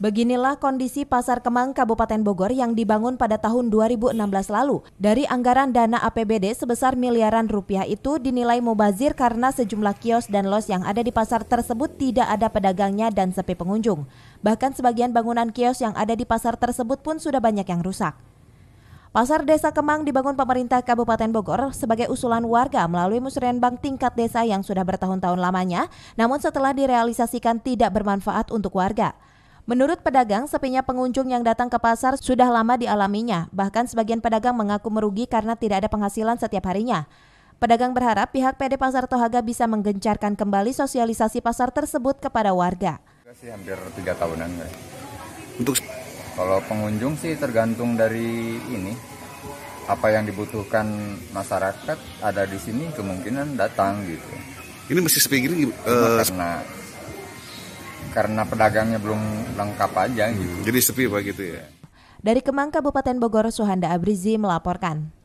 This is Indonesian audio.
Beginilah kondisi Pasar Kemang Kabupaten Bogor yang dibangun pada tahun 2016 lalu. Dari anggaran dana APBD sebesar miliaran rupiah itu dinilai mubazir karena sejumlah kios dan los yang ada di pasar tersebut tidak ada pedagangnya dan sepi pengunjung. Bahkan sebagian bangunan kios yang ada di pasar tersebut pun sudah banyak yang rusak. Pasar Desa Kemang dibangun pemerintah Kabupaten Bogor sebagai usulan warga melalui musrenbang tingkat desa yang sudah bertahun-tahun lamanya, namun setelah direalisasikan tidak bermanfaat untuk warga. Menurut pedagang, sepinya pengunjung yang datang ke pasar sudah lama dialaminya. Bahkan sebagian pedagang mengaku merugi karena tidak ada penghasilan setiap harinya. Pedagang berharap pihak PD Pasar Tohaga bisa menggencarkan kembali sosialisasi pasar tersebut kepada warga. Sih hampir tiga tahunan. Untuk kalau pengunjung sih tergantung dari ini apa yang dibutuhkan masyarakat ada di sini kemungkinan datang gitu. Ini masih sepi gini? Uh... Eh, karena karena pedagangnya belum lengkap aja gitu. Jadi sepi begitu ya. Dari Kemang Kabupaten Bogor Suhanda Abrizi melaporkan.